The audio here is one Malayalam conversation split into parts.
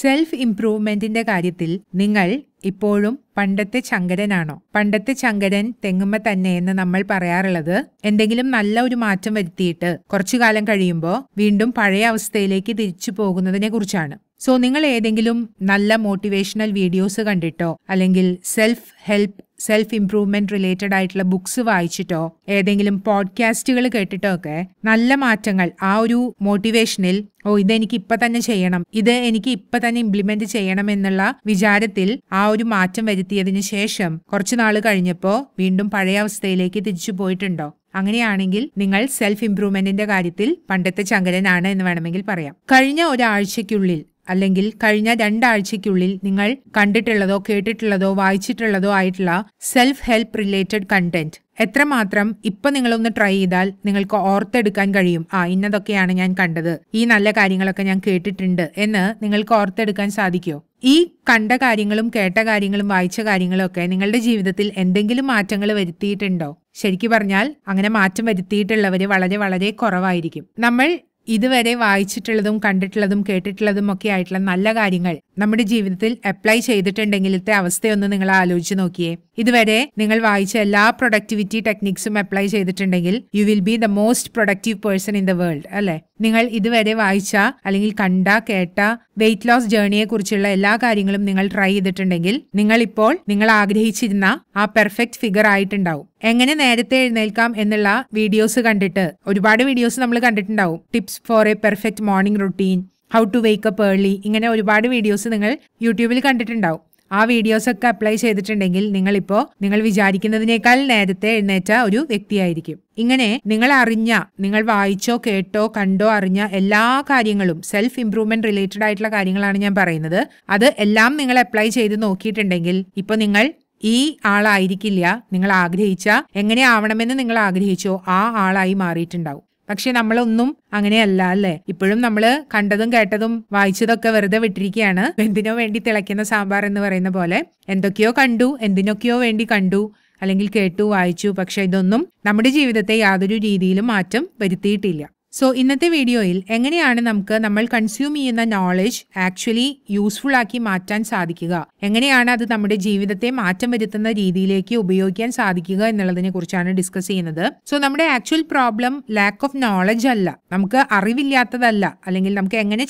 സെൽഫ് ഇംപ്രൂവ്മെന്റിന്റെ കാര്യത്തിൽ നിങ്ങൾ ഇപ്പോഴും പണ്ടത്തെ ചങ്കരനാണോ പണ്ടത്തെ ചങ്കരൻ തെങ്ങുമ്മ തന്നെ എന്ന് നമ്മൾ പറയാറുള്ളത് എന്തെങ്കിലും നല്ല ഒരു മാറ്റം വരുത്തിയിട്ട് കുറച്ചു കാലം കഴിയുമ്പോൾ വീണ്ടും പഴയ അവസ്ഥയിലേക്ക് തിരിച്ചു പോകുന്നതിനെ കുറിച്ചാണ് സോ നിങ്ങൾ ഏതെങ്കിലും നല്ല മോട്ടിവേഷണൽ വീഡിയോസ് കണ്ടിട്ടോ അല്ലെങ്കിൽ self help self improvement related ആയിട്ടുള്ള ബുക്സ് വായിച്ചിട്ടോ ഏതെങ്കിലും പോഡ്കാസ്റ്റുകൾ കേട്ടിട്ടോ ഒക്കെ നല്ല മാറ്റങ്ങൾ ആ ഒരു മോട്ടിവേഷനിൽ ഓ ഇതെനിക്ക് ഇപ്പൊ തന്നെ ചെയ്യണം ഇത് എനിക്ക് ഇപ്പൊ തന്നെ ഇംപ്ലിമെന്റ് ചെയ്യണം എന്നുള്ള വിചാരത്തിൽ ആ ഒരു മാറ്റം വരുത്തിയതിനു ശേഷം കുറച്ചു നാൾ കഴിഞ്ഞപ്പോൾ വീണ്ടും പഴയ അവസ്ഥയിലേക്ക് തിരിച്ചു പോയിട്ടുണ്ടോ അങ്ങനെയാണെങ്കിൽ നിങ്ങൾ സെൽഫ് ഇംപ്രൂവ്മെന്റിന്റെ കാര്യത്തിൽ പണ്ടത്തെ ചങ്കരനാണ് എന്ന് വേണമെങ്കിൽ പറയാം കഴിഞ്ഞ ഒരാഴ്ചയ്ക്കുള്ളിൽ അല്ലെങ്കിൽ കഴിഞ്ഞ രണ്ടാഴ്ചയ്ക്കുള്ളിൽ നിങ്ങൾ കണ്ടിട്ടുള്ളതോ കേട്ടിട്ടുള്ളതോ വായിച്ചിട്ടുള്ളതോ ആയിട്ടുള്ള സെൽഫ് ഹെൽപ്പ് റിലേറ്റഡ് കണ്ടന്റ് എത്രമാത്രം ഇപ്പം നിങ്ങളൊന്ന് ട്രൈ ചെയ്താൽ നിങ്ങൾക്ക് ഓർത്തെടുക്കാൻ കഴിയും ആ ഇന്നതൊക്കെയാണ് ഞാൻ കണ്ടത് ഈ നല്ല കാര്യങ്ങളൊക്കെ ഞാൻ കേട്ടിട്ടുണ്ട് എന്ന് നിങ്ങൾക്ക് ഓർത്തെടുക്കാൻ സാധിക്കുമോ ഈ കണ്ട കാര്യങ്ങളും കേട്ട കാര്യങ്ങളും വായിച്ച കാര്യങ്ങളും ഒക്കെ നിങ്ങളുടെ ജീവിതത്തിൽ എന്തെങ്കിലും മാറ്റങ്ങൾ വരുത്തിയിട്ടുണ്ടോ ശരിക്കു പറഞ്ഞാൽ അങ്ങനെ മാറ്റം വരുത്തിയിട്ടുള്ളവർ വളരെ വളരെ കുറവായിരിക്കും നമ്മൾ ഇതുവരെ വായിച്ചിട്ടുള്ളതും കണ്ടിട്ടുള്ളതും കേട്ടിട്ടുള്ളതും ഒക്കെ ആയിട്ടുള്ള നല്ല കാര്യങ്ങൾ നമ്മുടെ ജീവിതത്തിൽ അപ്ലൈ ചെയ്തിട്ടുണ്ടെങ്കിലത്തെ അവസ്ഥയൊന്ന് നിങ്ങൾ ആലോചിച്ച് നോക്കിയേ ഇതുവരെ നിങ്ങൾ വായിച്ച എല്ലാ പ്രൊഡക്ടിവിറ്റി ടെക്നിക്സും അപ്ലൈ ചെയ്തിട്ടുണ്ടെങ്കിൽ you will be the most productive person in the world അല്ലെ നിങ്ങൾ ഇതുവരെ വായിച്ച അല്ലെങ്കിൽ കണ്ട കേട്ട വെയിറ്റ് ലോസ് ജേർണിയെ കുറിച്ചുള്ള എല്ലാ കാര്യങ്ങളും നിങ്ങൾ ട്രൈ ചെയ്തിട്ടുണ്ടെങ്കിൽ നിങ്ങൾ ഇപ്പോൾ നിങ്ങൾ ആഗ്രഹിച്ചിരുന്ന ആ പെർഫെക്റ്റ് ഫിഗർ ആയിട്ടുണ്ടാവും എങ്ങനെ നേരത്തെ എഴുന്നേൽക്കാം എന്നുള്ള വീഡിയോസ് കണ്ടിട്ട് ഒരുപാട് വീഡിയോസ് നമ്മൾ കണ്ടിട്ടുണ്ടാവും tips for a perfect morning routine how to wake up early ഇങ്ങനെ ഒരുപാട് വീഡിയോസ് നിങ്ങൾ യൂട്യൂബിൽ കണ്ടിട്ടുണ്ടാവും ആ വീഡിയോസൊക്കെ ഒക്കെ അപ്ലൈ ചെയ്തിട്ടുണ്ടെങ്കിൽ നിങ്ങളിപ്പോൾ നിങ്ങൾ വിചാരിക്കുന്നതിനേക്കാൾ നേരത്തെ എഴുന്നേറ്റ ഒരു വ്യക്തിയായിരിക്കും ഇങ്ങനെ നിങ്ങൾ അറിഞ്ഞ നിങ്ങൾ വായിച്ചോ കേട്ടോ കണ്ടോ അറിഞ്ഞ എല്ലാ കാര്യങ്ങളും സെൽഫ് ഇംപ്രൂവ്മെന്റ് റിലേറ്റഡ് ആയിട്ടുള്ള കാര്യങ്ങളാണ് ഞാൻ പറയുന്നത് അത് എല്ലാം നിങ്ങൾ അപ്ലൈ ചെയ്ത് നോക്കിയിട്ടുണ്ടെങ്കിൽ ഇപ്പോൾ നിങ്ങൾ ഈ ആളായിരിക്കില്ല നിങ്ങൾ ആഗ്രഹിച്ച എങ്ങനെ ആവണമെന്ന് നിങ്ങൾ ആഗ്രഹിച്ചോ ആ ആളായി മാറിയിട്ടുണ്ടാവും പക്ഷെ നമ്മളൊന്നും അങ്ങനെയല്ല അല്ലേ ഇപ്പോഴും നമ്മൾ കണ്ടതും കേട്ടതും വായിച്ചതൊക്കെ വെറുതെ വിട്ടിരിക്കുകയാണ് എന്തിനോ വേണ്ടി തിളയ്ക്കുന്ന സാമ്പാർ എന്ന് പറയുന്ന പോലെ എന്തൊക്കെയോ കണ്ടു എന്തിനൊക്കെയോ വേണ്ടി കണ്ടു അല്ലെങ്കിൽ കേട്ടു വായിച്ചു പക്ഷെ ഇതൊന്നും നമ്മുടെ ജീവിതത്തെ യാതൊരു രീതിയിലും മാറ്റം വരുത്തിയിട്ടില്ല സോ ഇന്നത്തെ വീഡിയോയിൽ എങ്ങനെയാണ് നമുക്ക് നമ്മൾ കൺസ്യൂം ചെയ്യുന്ന നോളജ് ആക്ച്വലി യൂസ്ഫുൾ ആക്കി മാറ്റാൻ സാധിക്കുക എങ്ങനെയാണ് അത് നമ്മുടെ ജീവിതത്തെ മാറ്റം വരുത്തുന്ന രീതിയിലേക്ക് ഉപയോഗിക്കാൻ സാധിക്കുക എന്നുള്ളതിനെ കുറിച്ചാണ് ഡിസ്കസ് ചെയ്യുന്നത് സോ നമ്മുടെ actual problem lack of knowledge അല്ല നമുക്ക് അറിവില്ലാത്തതല്ല അല്ലെങ്കിൽ നമുക്ക് എങ്ങനെ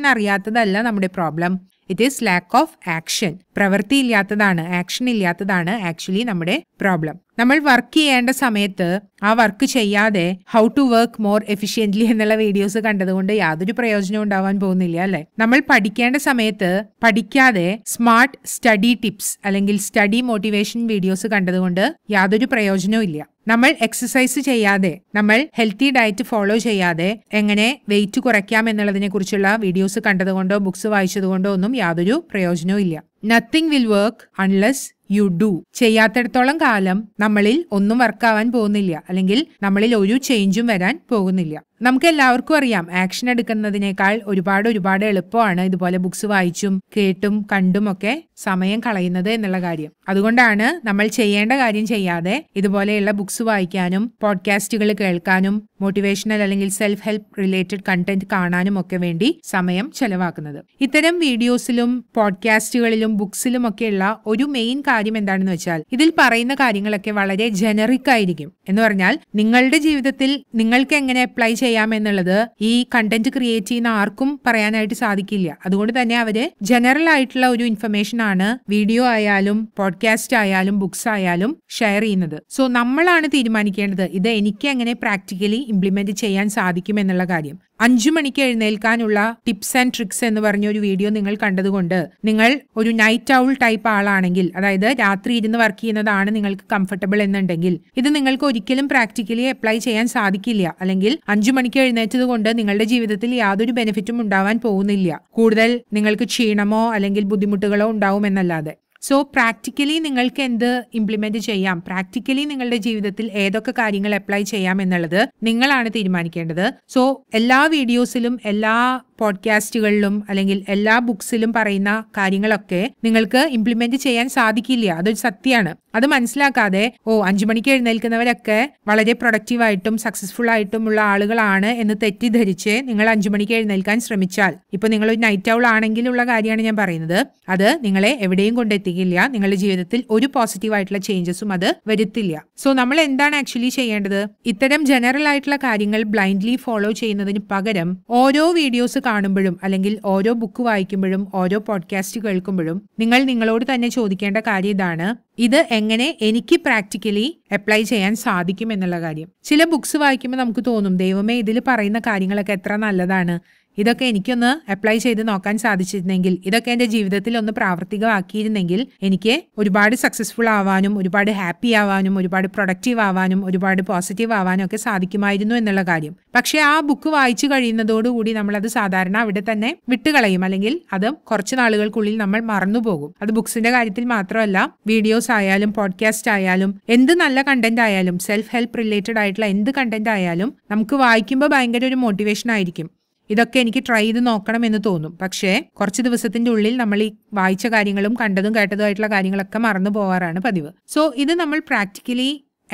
എന്നറിയാത്തതല്ല നമ്മുടെ problem it is lack of action പ്രവൃത്തിയില്ലാത്തതാണ് ആക്ഷൻ ഇല്ലാത്തതാണ് ആക്ച്വലി നമ്മുടെ പ്രോബ്ലം നമ്മൾ വർക്ക് ചെയ്യേണ്ട സമയത്ത് ആ വർക്ക് ചെയ്യാതെ how to work more efficiently എന്നുള്ള വീഡിയോസ് കണ്ടതുകൊണ്ട് യാതൊരു പ്രയോജനവും ഉണ്ടാവാൻ പോകുന്നില്ല അല്ലെ നമ്മൾ പഠിക്കേണ്ട സമയത്ത് പഠിക്കാതെ സ്മാർട്ട് സ്റ്റഡി ടിപ്സ് അല്ലെങ്കിൽ സ്റ്റഡി മോട്ടിവേഷൻ വീഡിയോസ് കണ്ടതുകൊണ്ട് യാതൊരു പ്രയോജനവും ഇല്ല നമ്മൾ എക്സസൈസ് ചെയ്യാതെ നമ്മൾ ഹെൽത്തി ഡയറ്റ് ഫോളോ ചെയ്യാതെ എങ്ങനെ വെയിറ്റ് കുറയ്ക്കാം എന്നുള്ളതിനെ കുറിച്ചുള്ള വീഡിയോസ് കണ്ടതുകൊണ്ടോ ബുക്സ് വായിച്ചതുകൊണ്ടോ ഒന്നും യാതൊരു പ്രയോജനവും ഇല്ല Nothing will work unless you do ചെയ്യാത്തിടത്തോളം കാലം നമ്മളിൽ ഒന്നും വർക്കാവാൻ പോകുന്നില്ല അല്ലെങ്കിൽ നമ്മളിൽ ഒരു ചേഞ്ചും വരാൻ പോകുന്നില്ല നമുക്ക് എല്ലാവർക്കും അറിയാം ആക്ഷൻ എടുക്കുന്നതിനേക്കാൾ ഒരുപാട് ഒരുപാട് എളുപ്പമാണ് ഇതുപോലെ ബുക്സ് വായിച്ചും കേട്ടും കണ്ടും ഒക്കെ സമയം കളയുന്നത് എന്നുള്ള കാര്യം അതുകൊണ്ടാണ് നമ്മൾ ചെയ്യേണ്ട കാര്യം ചെയ്യാതെ ഇതുപോലെയുള്ള ബുക്സ് വായിക്കാനും പോഡ്കാസ്റ്റുകൾ കേൾക്കാനും മോട്ടിവേഷണൽ അല്ലെങ്കിൽ സെൽഫ് ഹെൽപ്പ് റിലേറ്റഡ് കണ്ടന്റ് കാണാനും ഒക്കെ വേണ്ടി സമയം ചെലവാക്കുന്നത് ഇത്തരം വീഡിയോസിലും പോഡ്കാസ്റ്റുകളിലും ബുക്സിലും ഒക്കെയുള്ള ഒരു മെയിൻ കാര്യം കാര്യം എന്താണെന്ന് വെച്ചാൽ ഇതിൽ പറയുന്ന കാര്യങ്ങളൊക്കെ വളരെ ജനറിക് ആയിരിക്കും എന്ന് പറഞ്ഞാൽ നിങ്ങളുടെ ജീവിതത്തിൽ നിങ്ങൾക്ക് എങ്ങനെ അപ്ലൈ ചെയ്യാം എന്നുള്ളത് ഈ കണ്ടന്റ് ക്രിയേറ്റ് ചെയ്യുന്ന ആർക്കും പറയാനായിട്ട് സാധിക്കില്ല അതുകൊണ്ട് തന്നെ അവര് ജനറൽ ആയിട്ടുള്ള ഒരു ഇൻഫർമേഷൻ ആണ് വീഡിയോ ആയാലും പോഡ്കാസ്റ്റ് ആയാലും ബുക്സ് ആയാലും ഷെയർ ചെയ്യുന്നത് സോ നമ്മളാണ് തീരുമാനിക്കേണ്ടത് ഇത് എനിക്ക് എങ്ങനെ പ്രാക്ടിക്കലി ഇംപ്ലിമെന്റ് ചെയ്യാൻ സാധിക്കും എന്നുള്ള കാര്യം അഞ്ചു മണിക്ക് എഴുന്നേൽക്കാനുള്ള ടിപ്സ് ആൻഡ് ട്രിക്സ് എന്ന് പറഞ്ഞ ഒരു വീഡിയോ നിങ്ങൾ കണ്ടതുകൊണ്ട് നിങ്ങൾ ഒരു നൈറ്റ് ഔൾ ടൈപ്പ് ആളാണെങ്കിൽ അതായത് രാത്രി ഇരുന്ന് വർക്ക് ചെയ്യുന്നതാണ് നിങ്ങൾക്ക് കംഫർട്ടബിൾ എന്നുണ്ടെങ്കിൽ ഇത് നിങ്ങൾക്ക് ഒരിക്കലും പ്രാക്ടിക്കലി അപ്ലൈ ചെയ്യാൻ സാധിക്കില്ല അല്ലെങ്കിൽ അഞ്ചു മണിക്ക് എഴുന്നേറ്റത് കൊണ്ട് നിങ്ങളുടെ ജീവിതത്തിൽ യാതൊരു ബെനിഫിറ്റും ഉണ്ടാവാൻ പോകുന്നില്ല കൂടുതൽ നിങ്ങൾക്ക് ക്ഷീണമോ അല്ലെങ്കിൽ ബുദ്ധിമുട്ടുകളോ ഉണ്ടാവുമെന്നല്ലാതെ സോ പ്രാക്ടിക്കലി നിങ്ങൾക്ക് എന്ത് ഇംപ്ലിമെന്റ് ചെയ്യാം പ്രാക്ടിക്കലി നിങ്ങളുടെ ജീവിതത്തിൽ ഏതൊക്കെ കാര്യങ്ങൾ അപ്ലൈ ചെയ്യാം എന്നുള്ളത് നിങ്ങളാണ് തീരുമാനിക്കേണ്ടത് സോ എല്ലാ വീഡിയോസിലും എല്ലാ പോഡ്കാസ്റ്റുകളിലും അല്ലെങ്കിൽ എല്ലാ ബുക്സിലും പറയുന്ന കാര്യങ്ങളൊക്കെ നിങ്ങൾക്ക് ഇംപ്ലിമെന്റ് ചെയ്യാൻ സാധിക്കില്ല അതൊരു സത്യമാണ് അത് മനസ്സിലാക്കാതെ ഓ അഞ്ചു മണിക്ക് എഴുന്നേൽക്കുന്നവരൊക്കെ വളരെ പ്രൊഡക്റ്റീവായിട്ടും സക്സസ്ഫുൾ ആയിട്ടുമുള്ള ആളുകളാണ് എന്ന് തെറ്റിദ്ധരിച്ച് നിങ്ങൾ അഞ്ചു മണിക്ക് എഴുന്നേൽക്കാൻ ശ്രമിച്ചാൽ ഇപ്പൊ നിങ്ങൾ ഒരു നൈറ്റ് ഔൾ ആണെങ്കിലുള്ള കാര്യമാണ് ഞാൻ പറയുന്നത് അത് നിങ്ങളെ എവിടെയും കൊണ്ടെത്തി വരികയില്ല നിങ്ങളുടെ ജീവിതത്തിൽ ഒരു പോസിറ്റീവ് ആയിട്ടുള്ള ചേഞ്ചസും അത് വരുത്തില്ല സോ നമ്മൾ എന്താണ് ആക്ച്വലി ചെയ്യേണ്ടത് ഇത്തരം ജനറൽ ആയിട്ടുള്ള കാര്യങ്ങൾ ബ്ലൈൻഡ്ലി ഫോളോ ചെയ്യുന്നതിന് പകരം ഓരോ വീഡിയോസ് കാണുമ്പോഴും അല്ലെങ്കിൽ ഓരോ ബുക്ക് വായിക്കുമ്പോഴും ഓരോ പോഡ്കാസ്റ്റ് കേൾക്കുമ്പോഴും നിങ്ങൾ നിങ്ങളോട് തന്നെ ചോദിക്കേണ്ട കാര്യം ഇതാണ് ഇത് എങ്ങനെ എനിക്ക് പ്രാക്ടിക്കലി അപ്ലൈ ചെയ്യാൻ സാധിക്കും എന്നുള്ള കാര്യം ചില ബുക്സ് വായിക്കുമ്പോൾ നമുക്ക് തോന്നും ദൈവമേ ഇതിൽ പറയുന്ന കാര്യങ്ങളൊക്കെ എത്ര നല്ലതാണ് ഇതൊക്കെ എനിക്കൊന്ന് അപ്ലൈ ചെയ്ത് നോക്കാൻ സാധിച്ചിരുന്നെങ്കിൽ ഇതൊക്കെ എന്റെ ജീവിതത്തിൽ ഒന്ന് പ്രാവർത്തികമാക്കിയിരുന്നെങ്കിൽ എനിക്ക് ഒരുപാട് സക്സസ്ഫുൾ ആവാനും ഒരുപാട് ഹാപ്പി ആവാനും ഒരുപാട് പ്രൊഡക്റ്റീവ് ആവാനും ഒരുപാട് പോസിറ്റീവ് ആവാനും ഒക്കെ സാധിക്കുമായിരുന്നു എന്നുള്ള കാര്യം പക്ഷേ ആ ബുക്ക് വായിച്ചു കഴിയുന്നതോടുകൂടി നമ്മളത് സാധാരണ അവിടെ തന്നെ വിട്ടുകളയും അല്ലെങ്കിൽ അത് കുറച്ച് നാളുകൾക്കുള്ളിൽ നമ്മൾ മറന്നുപോകും അത് ബുക്സിന്റെ കാര്യത്തിൽ മാത്രമല്ല വീഡിയോസ് ആയാലും പോഡ്കാസ്റ്റ് ആയാലും എന്ത് നല്ല കണ്ടന്റ് ആയാലും സെൽഫ് ഹെൽപ്പ് റിലേറ്റഡ് ആയിട്ടുള്ള എന്ത് കണ്ടന്റ് ആയാലും നമുക്ക് വായിക്കുമ്പോൾ ഭയങ്കര ഒരു മോട്ടിവേഷൻ ആയിരിക്കും ഇതൊക്കെ എനിക്ക് ട്രൈ ചെയ്ത് നോക്കണം എന്ന് തോന്നും പക്ഷേ കുറച്ച് ദിവസത്തിന്റെ ഉള്ളിൽ നമ്മൾ ഈ വായിച്ച കാര്യങ്ങളും കണ്ടതും കേട്ടതുമായിട്ടുള്ള കാര്യങ്ങളൊക്കെ മറന്നു പോവാറാണ് പതിവ് സോ ഇത് നമ്മൾ പ്രാക്ടിക്കലി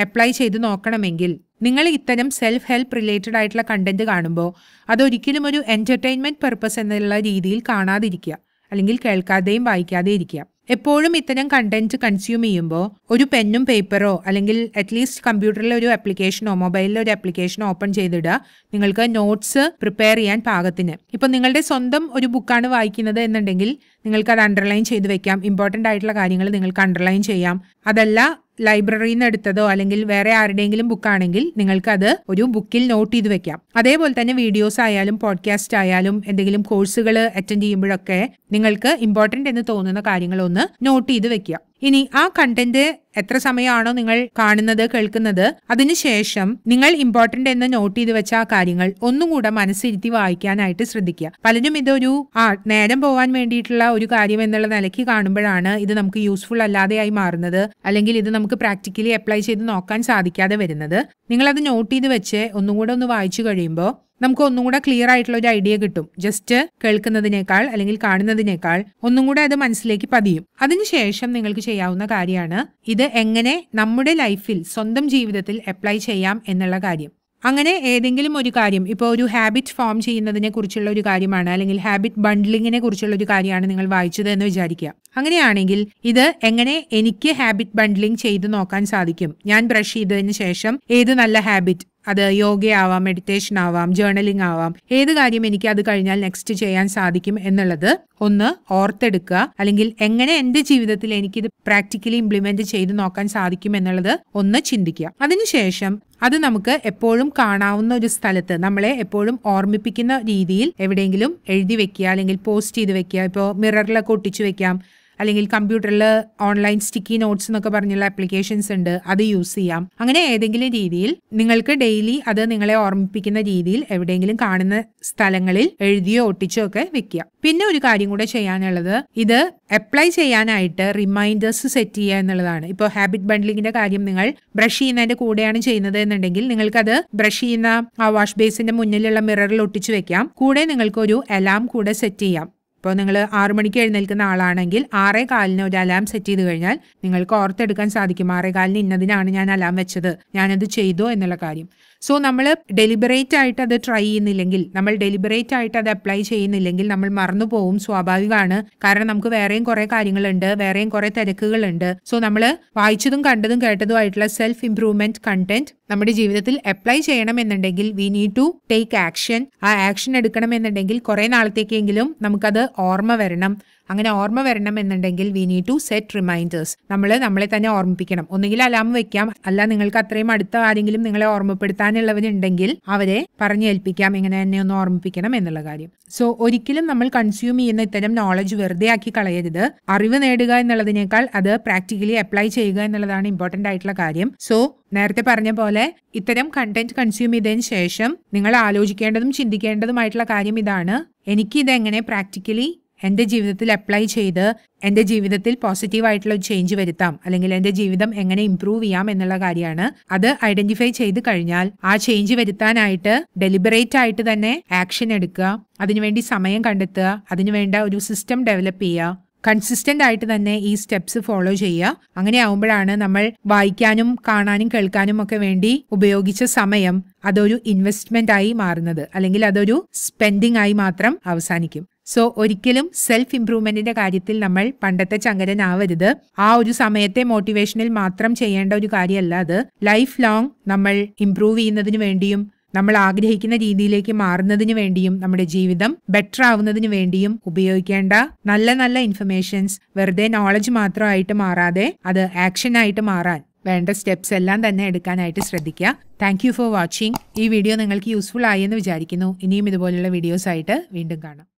അപ്ലൈ ചെയ്ത് നോക്കണമെങ്കിൽ നിങ്ങൾ ഇത്തരം സെൽഫ് ഹെൽപ്പ് റിലേറ്റഡ് ആയിട്ടുള്ള കണ്ടന്റ് കാണുമ്പോൾ അതൊരിക്കലും ഒരു എന്റർടൈൻമെന്റ് പർപ്പസ് എന്നുള്ള രീതിയിൽ കാണാതിരിക്കുക അല്ലെങ്കിൽ കേൾക്കാതെയും വായിക്കാതെ ഇരിക്കുക എപ്പോഴും ഇത്തരം കണ്ടന്റ് കൺസ്യൂം ചെയ്യുമ്പോൾ ഒരു പെന്നും പേപ്പറോ അല്ലെങ്കിൽ അറ്റ്ലീസ്റ്റ് കമ്പ്യൂട്ടറിലെ ഒരു ആപ്ലിക്കേഷനോ മൊബൈലിലെ ഒരു ആപ്ലിക്കേഷനോ ഓപ്പൺ ചെയ്തിടുക നിങ്ങൾക്ക് നോട്ട്സ് പ്രിപ്പയർ ചെയ്യാൻ പാകത്തിന് ഇപ്പം നിങ്ങളുടെ സ്വന്തം ഒരു ബുക്കാണ് വായിക്കുന്നത് എന്നുണ്ടെങ്കിൽ നിങ്ങൾക്ക് അത് അണ്ടർലൈൻ ചെയ്ത് വെക്കാം ഇമ്പോർട്ടൻ്റ് ആയിട്ടുള്ള കാര്യങ്ങൾ നിങ്ങൾക്ക് അണ്ടർലൈൻ ചെയ്യാം അതല്ല ലൈബ്രറിയിൽ നിന്ന് എടുത്തതോ അല്ലെങ്കിൽ വേറെ ആരുടെയെങ്കിലും ബുക്കാണെങ്കിൽ നിങ്ങൾക്ക് അത് ഒരു ബുക്കിൽ നോട്ട് ചെയ്ത് വെക്കാം അതേപോലെ തന്നെ വീഡിയോസ് ആയാലും പോഡ്കാസ്റ്റ് ആയാലും എന്തെങ്കിലും കോഴ്സുകൾ അറ്റൻഡ് ചെയ്യുമ്പോഴൊക്കെ നിങ്ങൾക്ക് ഇമ്പോർട്ടൻ്റ് എന്ന് തോന്നുന്ന കാര്യങ്ങളൊന്ന് നോട്ട് ചെയ്ത് വെക്കുക ഇനി ആ കണ്ടന്റ് എത്ര സമയമാണോ നിങ്ങൾ കാണുന്നത് കേൾക്കുന്നത് അതിനുശേഷം നിങ്ങൾ ഇമ്പോർട്ടന്റ് എന്ന് നോട്ട് ചെയ്ത് വെച്ച ആ കാര്യങ്ങൾ ഒന്നും കൂടെ മനസ്സിരുത്തി വായിക്കാനായിട്ട് ശ്രദ്ധിക്കുക പലരും ഇതൊരു ആ നേരം പോവാൻ വേണ്ടിയിട്ടുള്ള ഒരു കാര്യം എന്നുള്ള നിലയ്ക്ക് കാണുമ്പോഴാണ് ഇത് നമുക്ക് യൂസ്ഫുൾ അല്ലാതെയായി മാറുന്നത് അല്ലെങ്കിൽ ഇത് നമുക്ക് പ്രാക്ടിക്കലി അപ്ലൈ ചെയ്ത് നോക്കാൻ സാധിക്കാതെ വരുന്നത് നിങ്ങൾ അത് നോട്ട് ചെയ്ത് വെച്ച് ഒന്നും കൂടെ ഒന്ന് വായിച്ചു കഴിയുമ്പോൾ നമുക്ക് ഒന്നും കൂടെ ക്ലിയർ ആയിട്ടുള്ള ഒരു ഐഡിയ കിട്ടും ജസ്റ്റ് കേൾക്കുന്നതിനേക്കാൾ അല്ലെങ്കിൽ കാണുന്നതിനേക്കാൾ ഒന്നും കൂടെ അത് മനസ്സിലേക്ക് പതിയും അതിനുശേഷം നിങ്ങൾക്ക് ചെയ്യാവുന്ന കാര്യമാണ് ഇത് എങ്ങനെ നമ്മുടെ ലൈഫിൽ സ്വന്തം ജീവിതത്തിൽ അപ്ലൈ ചെയ്യാം എന്നുള്ള കാര്യം അങ്ങനെ ഏതെങ്കിലും ഒരു കാര്യം ഇപ്പോൾ ഒരു ഹാബിറ്റ് ഫോം ചെയ്യുന്നതിനെ കുറിച്ചുള്ള ഒരു കാര്യമാണ് അല്ലെങ്കിൽ ഹാബിറ്റ് ബണ്ടിലിങ്ങിനെ കുറിച്ചുള്ള ഒരു കാര്യമാണ് നിങ്ങൾ വായിച്ചത് എന്ന് വിചാരിക്കുക അങ്ങനെയാണെങ്കിൽ ഇത് എങ്ങനെ എനിക്ക് ഹാബിറ്റ് ബണ്ടിലിംഗ് ചെയ്ത് നോക്കാൻ സാധിക്കും ഞാൻ ബ്രഷ് ചെയ്തതിന് ശേഷം ഏത് നല്ല ഹാബിറ്റ് അത് യോഗയാവാം മെഡിറ്റേഷൻ ആവാം ജേർണലിംഗ് ആവാം ഏത് കാര്യം എനിക്ക് അത് കഴിഞ്ഞാൽ നെക്സ്റ്റ് ചെയ്യാൻ സാധിക്കും എന്നുള്ളത് ഒന്ന് ഓർത്തെടുക്കുക അല്ലെങ്കിൽ എങ്ങനെ എൻ്റെ ജീവിതത്തിൽ എനിക്കിത് പ്രാക്ടിക്കലി ഇംപ്ലിമെന്റ് ചെയ്ത് നോക്കാൻ സാധിക്കും എന്നുള്ളത് ഒന്ന് ചിന്തിക്കുക അതിനുശേഷം അത് നമുക്ക് എപ്പോഴും കാണാവുന്ന ഒരു സ്ഥലത്ത് നമ്മളെ എപ്പോഴും ഓർമ്മിപ്പിക്കുന്ന രീതിയിൽ എവിടെയെങ്കിലും എഴുതി വെക്കുക അല്ലെങ്കിൽ പോസ്റ്റ് ചെയ്ത് വെക്കുക ഇപ്പോൾ മിററിലൊക്കെ ഒട്ടിച്ചു വെക്കാം അല്ലെങ്കിൽ കമ്പ്യൂട്ടറിൽ ഓൺലൈൻ സ്റ്റിക്കി നോട്ട്സ് എന്നൊക്കെ പറഞ്ഞുള്ള ആപ്ലിക്കേഷൻസ് ഉണ്ട് അത് യൂസ് ചെയ്യാം അങ്ങനെ ഏതെങ്കിലും രീതിയിൽ നിങ്ങൾക്ക് ഡെയിലി അത് നിങ്ങളെ ഓർമ്മിപ്പിക്കുന്ന രീതിയിൽ എവിടെയെങ്കിലും കാണുന്ന സ്ഥലങ്ങളിൽ എഴുതിയോ ഒട്ടിച്ചോ ഒക്കെ വെക്കുക പിന്നെ ഒരു കാര്യം കൂടെ ചെയ്യാനുള്ളത് ഇത് അപ്ലൈ ചെയ്യാനായിട്ട് റിമൈൻഡേഴ്സ് സെറ്റ് ചെയ്യുക എന്നുള്ളതാണ് ഇപ്പോൾ ഹാബിറ്റ് ബണ്ടിലിങ്ങിന്റെ കാര്യം നിങ്ങൾ ബ്രഷ് ചെയ്യുന്നതിന്റെ കൂടെയാണ് ചെയ്യുന്നത് എന്നുണ്ടെങ്കിൽ നിങ്ങൾക്കത് ബ്രഷ് ചെയ്യുന്ന ആ വാഷ് ബേസിന്റെ മുന്നിലുള്ള മിററിൽ ഒട്ടിച്ചു വെക്കാം കൂടെ നിങ്ങൾക്കൊരു അലാം കൂടെ സെറ്റ് ചെയ്യാം ഇപ്പോൾ നിങ്ങൾ ആറു മണിക്ക് എഴുന്നേൽക്കുന്ന ആളാണെങ്കിൽ ആറേ കാലിന് ഒരു അലാം സെറ്റ് ചെയ്ത് കഴിഞ്ഞാൽ നിങ്ങൾക്ക് ഓർത്തെടുക്കാൻ സാധിക്കും ആറേ കാലിന് ഇന്നതിനാണ് ഞാൻ അലാം വെച്ചത് ഞാനത് ചെയ്തു എന്നുള്ള കാര്യം സോ നമ്മൾ ഡെലിബറേറ്റ് ആയിട്ട് അത് ട്രൈ ചെയ്യുന്നില്ലെങ്കിൽ നമ്മൾ ഡെലിബറേറ്റ് ആയിട്ട് അത് അപ്ലൈ ചെയ്യുന്നില്ലെങ്കിൽ നമ്മൾ മറന്നു പോവും സ്വാഭാവികമാണ് കാരണം നമുക്ക് വേറെയും കുറെ കാര്യങ്ങളുണ്ട് വേറെയും കുറെ തിരക്കുകളുണ്ട് സോ നമ്മൾ വായിച്ചതും കണ്ടതും കേട്ടതുമായിട്ടുള്ള സെൽഫ് ഇംപ്രൂവ്മെന്റ് കണ്ടന്റ് നമ്മുടെ ജീവിതത്തിൽ അപ്ലൈ ചെയ്യണം എന്നുണ്ടെങ്കിൽ we need to take action ആ ആക്ഷൻ എടുക്കണം എന്നുണ്ടെങ്കിൽ കുറെ നാളത്തേക്കെങ്കിലും നമുക്കത് ഓർമ്മ വരണം അങ്ങനെ ഓർമ്മ എന്നുണ്ടെങ്കിൽ we need to set reminders നമ്മൾ നമ്മളെ തന്നെ ഓർമ്മിപ്പിക്കണം ഒന്നുകിൽ അലാം വെക്കാം അല്ല നിങ്ങൾക്ക് അത്രയും അടുത്ത ആരെങ്കിലും നിങ്ങളെ ഓർമ്മപ്പെടുത്താനുള്ളവരുണ്ടെങ്കിൽ അവരെ പറഞ്ഞേൽപ്പിക്കാം ഇങ്ങനെ എന്നെ ഒന്ന് ഓർമ്മിപ്പിക്കണം എന്നുള്ള കാര്യം സോ ഒരിക്കലും നമ്മൾ കൺസ്യൂം ചെയ്യുന്ന ഇത്തരം നോളജ് വെറുതെ ആക്കി കളയരുത് അറിവ് നേടുക എന്നുള്ളതിനേക്കാൾ അത് പ്രാക്ടിക്കലി അപ്ലൈ ചെയ്യുക എന്നുള്ളതാണ് ഇമ്പോർട്ടൻ്റ് ആയിട്ടുള്ള കാര്യം സോ നേരത്തെ പറഞ്ഞ പോലെ ഇത്തരം കണ്ടന്റ് കൺസ്യൂം ചെയ്തതിന് ശേഷം നിങ്ങൾ ആലോചിക്കേണ്ടതും ചിന്തിക്കേണ്ടതുമായിട്ടുള്ള കാര്യം ഇതാണ് എനിക്ക് പ്രാക്ടിക്കലി എൻ്റെ ജീവിതത്തിൽ അപ്ലൈ ചെയ്ത് എൻ്റെ ജീവിതത്തിൽ പോസിറ്റീവായിട്ടുള്ള ഒരു ചേഞ്ച് വരുത്താം അല്ലെങ്കിൽ എൻ്റെ ജീവിതം എങ്ങനെ ഇമ്പ്രൂവ് ചെയ്യാം എന്നുള്ള കാര്യമാണ് അത് ഐഡന്റിഫൈ ചെയ്ത് കഴിഞ്ഞാൽ ആ ചേഞ്ച് വരുത്താനായിട്ട് ഡെലിബറേറ്റ് ആയിട്ട് തന്നെ ആക്ഷൻ എടുക്കുക അതിനുവേണ്ടി സമയം കണ്ടെത്തുക അതിനുവേണ്ട ഒരു സിസ്റ്റം ഡെവലപ്പ് ചെയ്യുക കൺസിസ്റ്റന്റ് ആയിട്ട് തന്നെ ഈ സ്റ്റെപ്സ് ഫോളോ ചെയ്യുക അങ്ങനെ ആവുമ്പോഴാണ് നമ്മൾ വായിക്കാനും കാണാനും കേൾക്കാനും ഒക്കെ വേണ്ടി ഉപയോഗിച്ച സമയം അതൊരു ഇൻവെസ്റ്റ്മെന്റ് ആയി മാറുന്നത് അല്ലെങ്കിൽ അതൊരു സ്പെൻഡിങ് ആയി മാത്രം അവസാനിക്കും സോ ഒരിക്കലും സെൽഫ് ഇംപ്രൂവ്മെന്റിന്റെ കാര്യത്തിൽ നമ്മൾ പണ്ടത്തെ ചങ്കരനാവരുത് ആ ഒരു സമയത്തെ മോട്ടിവേഷനിൽ മാത്രം ചെയ്യേണ്ട ഒരു കാര്യമല്ല അത് ലൈഫ് ലോങ് നമ്മൾ ഇംപ്രൂവ് ചെയ്യുന്നതിന് വേണ്ടിയും നമ്മൾ ആഗ്രഹിക്കുന്ന രീതിയിലേക്ക് മാറുന്നതിന് വേണ്ടിയും നമ്മുടെ ജീവിതം ബെറ്റർ ആവുന്നതിന് വേണ്ടിയും ഉപയോഗിക്കേണ്ട നല്ല നല്ല ഇൻഫർമേഷൻസ് വെറുതെ നോളജ് മാത്രമായിട്ട് മാറാതെ അത് ആക്ഷൻ ആയിട്ട് മാറാൻ വേണ്ട സ്റ്റെപ്സ് എല്ലാം തന്നെ എടുക്കാനായിട്ട് ശ്രദ്ധിക്കുക താങ്ക് യു ഫോർ വാച്ചിങ് ഈ വീഡിയോ നിങ്ങൾക്ക് യൂസ്ഫുൾ ആയി എന്ന് വിചാരിക്കുന്നു ഇനിയും ഇതുപോലുള്ള വീഡിയോസ് ആയിട്ട് വീണ്ടും കാണാം